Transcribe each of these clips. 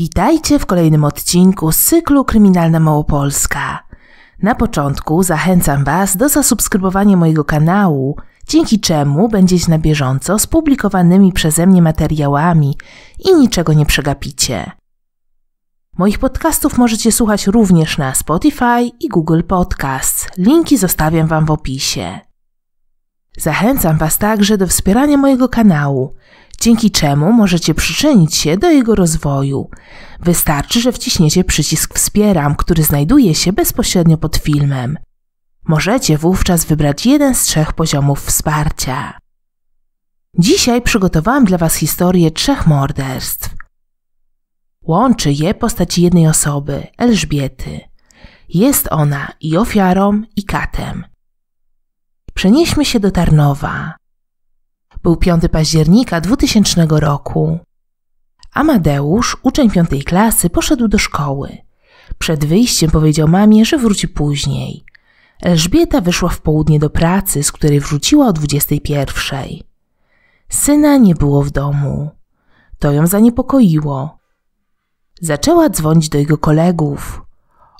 Witajcie w kolejnym odcinku z cyklu Kryminalna Małopolska. Na początku zachęcam Was do zasubskrybowania mojego kanału, dzięki czemu będziecie na bieżąco z publikowanymi przeze mnie materiałami i niczego nie przegapicie. Moich podcastów możecie słuchać również na Spotify i Google Podcasts. Linki zostawiam Wam w opisie. Zachęcam Was także do wspierania mojego kanału dzięki czemu możecie przyczynić się do jego rozwoju. Wystarczy, że wciśniecie przycisk Wspieram, który znajduje się bezpośrednio pod filmem. Możecie wówczas wybrać jeden z trzech poziomów wsparcia. Dzisiaj przygotowałam dla Was historię trzech morderstw. Łączy je postać jednej osoby, Elżbiety. Jest ona i ofiarą, i katem. Przenieśmy się do Tarnowa. Był 5 października 2000 roku. Amadeusz, uczeń piątej klasy, poszedł do szkoły. Przed wyjściem powiedział mamie, że wróci później. Elżbieta wyszła w południe do pracy, z której wróciła o 21. Syna nie było w domu. To ją zaniepokoiło. Zaczęła dzwonić do jego kolegów.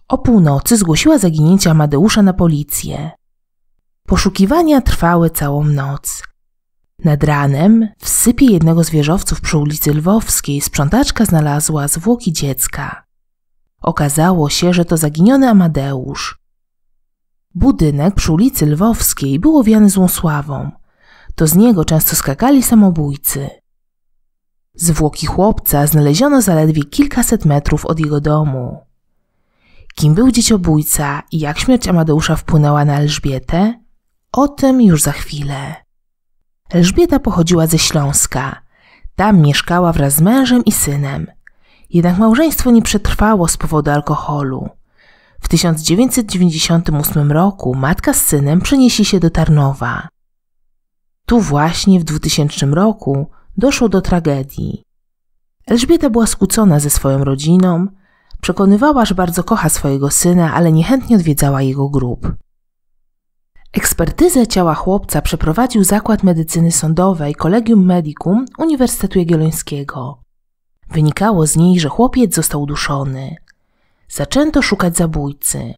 O północy zgłosiła zaginięcie Amadeusza na policję. Poszukiwania trwały całą noc. Nad ranem w sypie jednego z wieżowców przy ulicy Lwowskiej sprzątaczka znalazła zwłoki dziecka. Okazało się, że to zaginiony Amadeusz. Budynek przy ulicy Lwowskiej był owiany złą sławą. To z niego często skakali samobójcy. Zwłoki chłopca znaleziono zaledwie kilkaset metrów od jego domu. Kim był dzieciobójca i jak śmierć Amadeusza wpłynęła na Elżbietę? O tym już za chwilę. Elżbieta pochodziła ze Śląska. Tam mieszkała wraz z mężem i synem. Jednak małżeństwo nie przetrwało z powodu alkoholu. W 1998 roku matka z synem przeniesi się do Tarnowa. Tu właśnie w 2000 roku doszło do tragedii. Elżbieta była skłócona ze swoją rodziną, przekonywała, że bardzo kocha swojego syna, ale niechętnie odwiedzała jego grób. Ekspertyzę ciała chłopca przeprowadził Zakład Medycyny Sądowej Kolegium Medicum Uniwersytetu Jagiellońskiego. Wynikało z niej, że chłopiec został duszony. Zaczęto szukać zabójcy.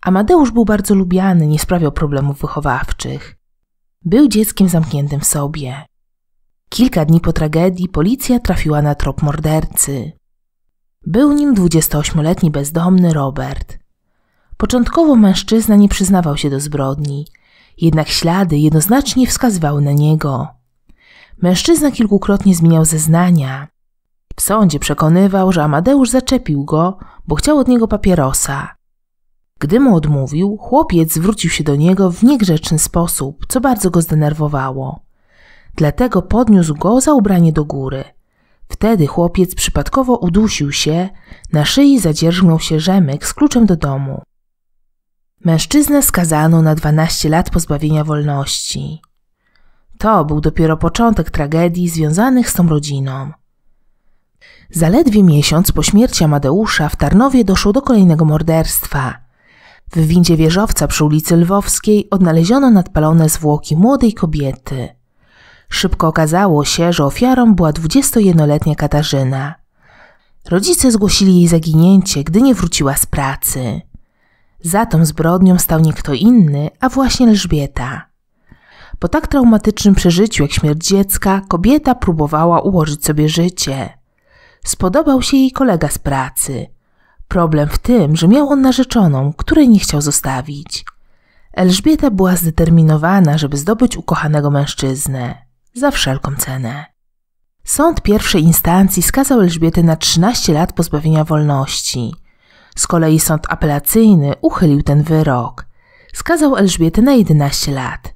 Amadeusz był bardzo lubiany, nie sprawiał problemów wychowawczych. Był dzieckiem zamkniętym w sobie. Kilka dni po tragedii policja trafiła na trop mordercy. Był nim 28-letni bezdomny Robert – Początkowo mężczyzna nie przyznawał się do zbrodni, jednak ślady jednoznacznie wskazywały na niego. Mężczyzna kilkukrotnie zmieniał zeznania. W sądzie przekonywał, że Amadeusz zaczepił go, bo chciał od niego papierosa. Gdy mu odmówił, chłopiec zwrócił się do niego w niegrzeczny sposób, co bardzo go zdenerwowało. Dlatego podniósł go za ubranie do góry. Wtedy chłopiec przypadkowo udusił się, na szyi zadzierzgnął się rzemek z kluczem do domu. Mężczyznę skazano na 12 lat pozbawienia wolności. To był dopiero początek tragedii związanych z tą rodziną. Zaledwie miesiąc po śmierci Amadeusza w Tarnowie doszło do kolejnego morderstwa. W windzie wieżowca przy ulicy Lwowskiej odnaleziono nadpalone zwłoki młodej kobiety. Szybko okazało się, że ofiarą była 21-letnia Katarzyna. Rodzice zgłosili jej zaginięcie, gdy nie wróciła z pracy. Za tą zbrodnią stał nie kto inny, a właśnie Elżbieta. Po tak traumatycznym przeżyciu jak śmierć dziecka, kobieta próbowała ułożyć sobie życie. Spodobał się jej kolega z pracy. Problem w tym, że miał on narzeczoną, której nie chciał zostawić. Elżbieta była zdeterminowana, żeby zdobyć ukochanego mężczyznę. Za wszelką cenę. Sąd pierwszej instancji skazał Elżbietę na 13 lat pozbawienia wolności. Z kolei sąd apelacyjny uchylił ten wyrok. Skazał Elżbietę na 11 lat.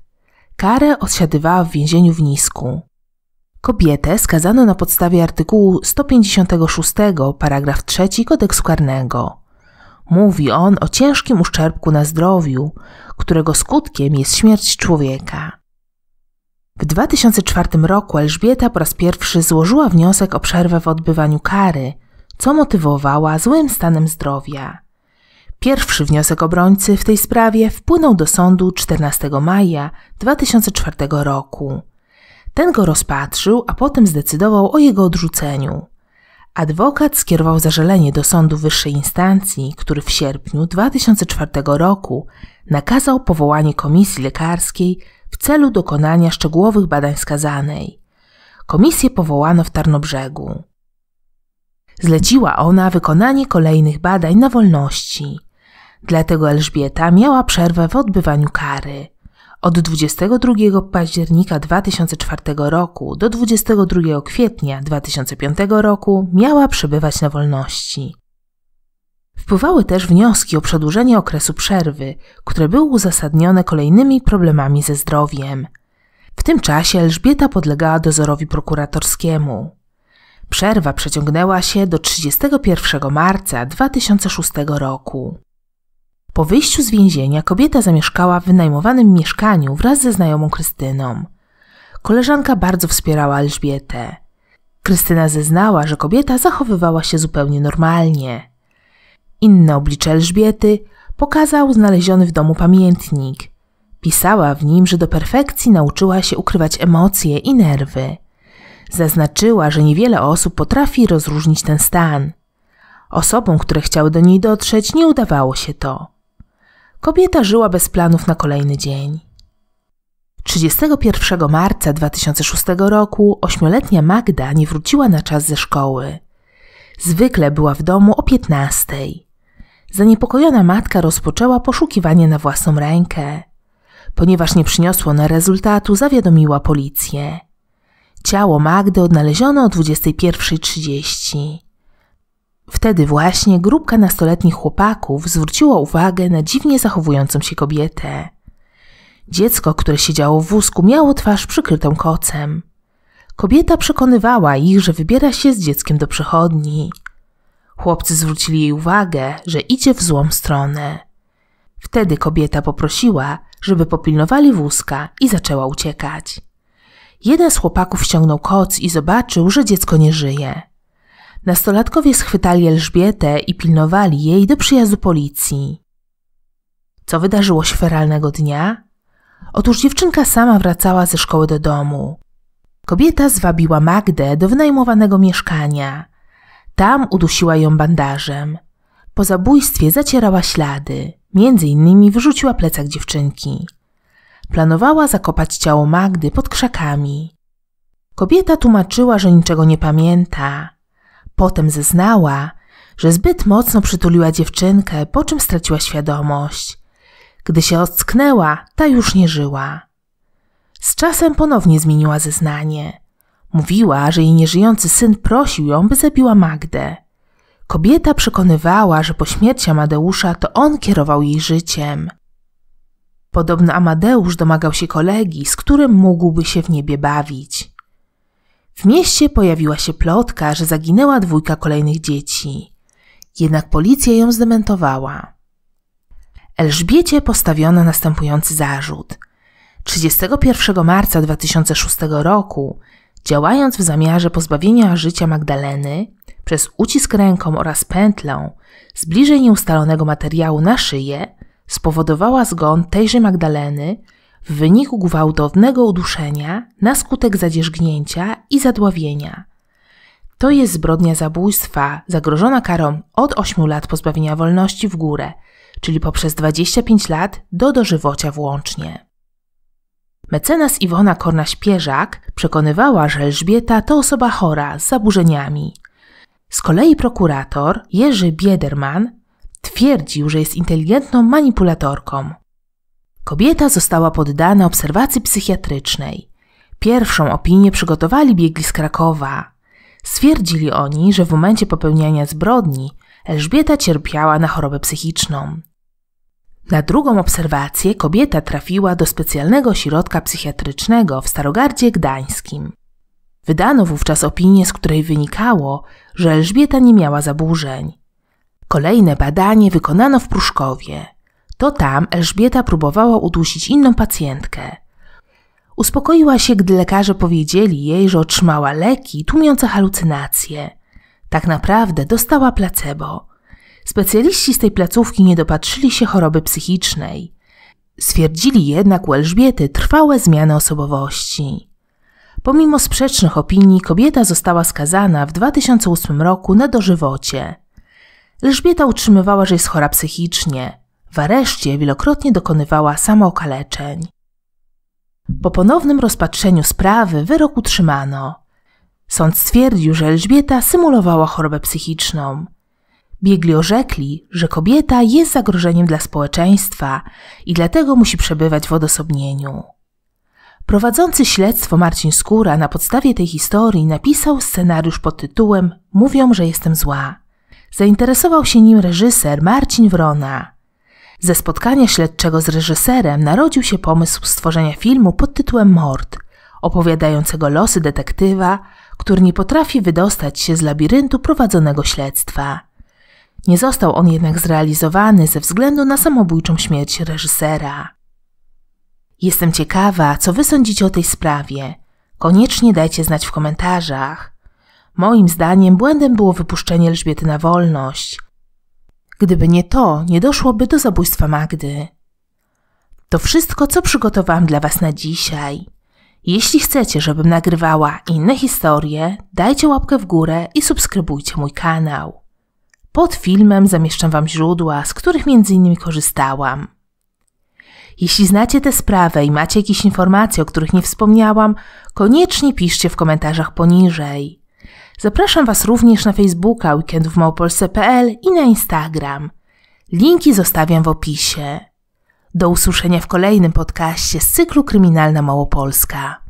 Karę odsiadywała w więzieniu w Nisku. Kobietę skazano na podstawie artykułu 156 paragraf 3 kodeksu karnego. Mówi on o ciężkim uszczerbku na zdrowiu, którego skutkiem jest śmierć człowieka. W 2004 roku Elżbieta po raz pierwszy złożyła wniosek o przerwę w odbywaniu kary, co motywowała złym stanem zdrowia. Pierwszy wniosek obrońcy w tej sprawie wpłynął do sądu 14 maja 2004 roku. Ten go rozpatrzył, a potem zdecydował o jego odrzuceniu. Adwokat skierował zażalenie do sądu wyższej instancji, który w sierpniu 2004 roku nakazał powołanie komisji lekarskiej w celu dokonania szczegółowych badań skazanej. Komisję powołano w Tarnobrzegu. Zleciła ona wykonanie kolejnych badań na wolności. Dlatego Elżbieta miała przerwę w odbywaniu kary. Od 22 października 2004 roku do 22 kwietnia 2005 roku miała przebywać na wolności. Wpływały też wnioski o przedłużenie okresu przerwy, które były uzasadnione kolejnymi problemami ze zdrowiem. W tym czasie Elżbieta podlegała dozorowi prokuratorskiemu. Przerwa przeciągnęła się do 31 marca 2006 roku. Po wyjściu z więzienia kobieta zamieszkała w wynajmowanym mieszkaniu wraz ze znajomą Krystyną. Koleżanka bardzo wspierała Elżbietę. Krystyna zeznała, że kobieta zachowywała się zupełnie normalnie. Inne oblicze Elżbiety pokazał znaleziony w domu pamiętnik. Pisała w nim, że do perfekcji nauczyła się ukrywać emocje i nerwy. Zaznaczyła, że niewiele osób potrafi rozróżnić ten stan. Osobom, które chciały do niej dotrzeć, nie udawało się to. Kobieta żyła bez planów na kolejny dzień. 31 marca 2006 roku ośmioletnia Magda nie wróciła na czas ze szkoły. Zwykle była w domu o 15. Zaniepokojona matka rozpoczęła poszukiwanie na własną rękę. Ponieważ nie przyniosło na rezultatu, zawiadomiła policję. Ciało Magdy odnaleziono o 21.30. Wtedy właśnie grupka nastoletnich chłopaków zwróciła uwagę na dziwnie zachowującą się kobietę. Dziecko, które siedziało w wózku, miało twarz przykrytą kocem. Kobieta przekonywała ich, że wybiera się z dzieckiem do przychodni. Chłopcy zwrócili jej uwagę, że idzie w złą stronę. Wtedy kobieta poprosiła, żeby popilnowali wózka i zaczęła uciekać. Jeden z chłopaków ściągnął koc i zobaczył, że dziecko nie żyje. Nastolatkowie schwytali Elżbietę i pilnowali jej do przyjazdu policji. Co wydarzyło się feralnego dnia? Otóż dziewczynka sama wracała ze szkoły do domu. Kobieta zwabiła Magdę do wynajmowanego mieszkania. Tam udusiła ją bandażem. Po zabójstwie zacierała ślady. Między innymi wyrzuciła plecak dziewczynki planowała zakopać ciało Magdy pod krzakami. Kobieta tłumaczyła, że niczego nie pamięta. Potem zeznała, że zbyt mocno przytuliła dziewczynkę, po czym straciła świadomość. Gdy się ocknęła, ta już nie żyła. Z czasem ponownie zmieniła zeznanie. Mówiła, że jej nieżyjący syn prosił ją, by zabiła Magdę. Kobieta przekonywała, że po śmierci Amadeusza to on kierował jej życiem. Podobno Amadeusz domagał się kolegi, z którym mógłby się w niebie bawić. W mieście pojawiła się plotka, że zaginęła dwójka kolejnych dzieci. Jednak policja ją zdementowała. Elżbiecie postawiono następujący zarzut. 31 marca 2006 roku, działając w zamiarze pozbawienia życia Magdaleny, przez ucisk ręką oraz pętlą z bliżej nieustalonego materiału na szyję, spowodowała zgon tejże Magdaleny w wyniku gwałtownego uduszenia na skutek zadzierzgnięcia i zadławienia. To jest zbrodnia zabójstwa zagrożona karą od 8 lat pozbawienia wolności w górę, czyli poprzez 25 lat do dożywocia włącznie. Mecenas Iwona korna pierzak przekonywała, że Elżbieta to osoba chora z zaburzeniami. Z kolei prokurator Jerzy Biederman Twierdził, że jest inteligentną manipulatorką. Kobieta została poddana obserwacji psychiatrycznej. Pierwszą opinię przygotowali biegli z Krakowa. Stwierdzili oni, że w momencie popełniania zbrodni Elżbieta cierpiała na chorobę psychiczną. Na drugą obserwację kobieta trafiła do specjalnego środka psychiatrycznego w Starogardzie Gdańskim. Wydano wówczas opinię, z której wynikało, że Elżbieta nie miała zaburzeń. Kolejne badanie wykonano w Pruszkowie. To tam Elżbieta próbowała udusić inną pacjentkę. Uspokoiła się, gdy lekarze powiedzieli jej, że otrzymała leki tłumiące halucynacje. Tak naprawdę dostała placebo. Specjaliści z tej placówki nie dopatrzyli się choroby psychicznej. Stwierdzili jednak u Elżbiety trwałe zmiany osobowości. Pomimo sprzecznych opinii kobieta została skazana w 2008 roku na dożywocie. Elżbieta utrzymywała, że jest chora psychicznie. W areszcie wielokrotnie dokonywała samookaleczeń. Po ponownym rozpatrzeniu sprawy wyrok utrzymano. Sąd stwierdził, że Elżbieta symulowała chorobę psychiczną. Biegli orzekli, że kobieta jest zagrożeniem dla społeczeństwa i dlatego musi przebywać w odosobnieniu. Prowadzący śledztwo Marcin Skóra na podstawie tej historii napisał scenariusz pod tytułem Mówią, że jestem zła zainteresował się nim reżyser Marcin Wrona. Ze spotkania śledczego z reżyserem narodził się pomysł stworzenia filmu pod tytułem Mord, opowiadającego losy detektywa, który nie potrafi wydostać się z labiryntu prowadzonego śledztwa. Nie został on jednak zrealizowany ze względu na samobójczą śmierć reżysera. Jestem ciekawa, co wy sądzicie o tej sprawie. Koniecznie dajcie znać w komentarzach. Moim zdaniem błędem było wypuszczenie Elżbiety na wolność. Gdyby nie to, nie doszłoby do zabójstwa Magdy. To wszystko, co przygotowałam dla Was na dzisiaj. Jeśli chcecie, żebym nagrywała inne historie, dajcie łapkę w górę i subskrybujcie mój kanał. Pod filmem zamieszczam Wam źródła, z których m.in. korzystałam. Jeśli znacie tę sprawę i macie jakieś informacje, o których nie wspomniałam, koniecznie piszcie w komentarzach poniżej. Zapraszam Was również na Facebooka Weekend w Małopolsce.pl i na Instagram. Linki zostawiam w opisie. Do usłyszenia w kolejnym podcaście z cyklu Kryminalna Małopolska.